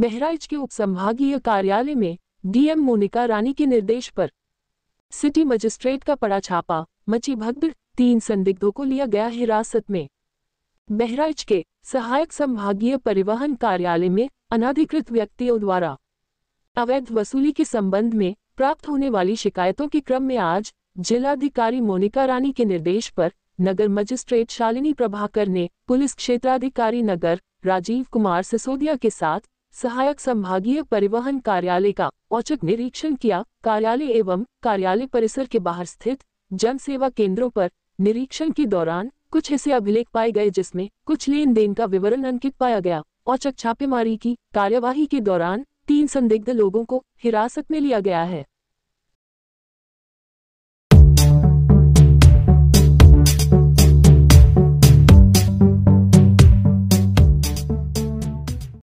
बहराइच के उपसंभागीय कार्यालय में डीएम मोनिका रानी के निर्देश पर सिटी मजिस्ट्रेट का पड़ा छापा मची भगदड़ तीन संदिग्धों को लिया गया हिरासत में बहराइच के सहायक संभागीय परिवहन कार्यालय में अनाधिकृत व्यक्तियों द्वारा अवैध वसूली के संबंध में प्राप्त होने वाली शिकायतों के क्रम में आज जिलाधिकारी मोनिका रानी के निर्देश पर नगर मजिस्ट्रेट शालिनी प्रभाकर ने पुलिस क्षेत्राधिकारी नगर राजीव कुमार सिसोदिया के साथ सहायक संभागीय परिवहन कार्यालय का औचक निरीक्षण किया कार्यालय एवं कार्यालय परिसर के बाहर स्थित जन सेवा केंद्रों पर निरीक्षण के दौरान कुछ ऐसे अभिलेख पाए गए जिसमें कुछ लेन देन का विवरण अंकित पाया गया औचक छापेमारी की कार्यवाही के दौरान तीन संदिग्ध लोगों को हिरासत में लिया गया है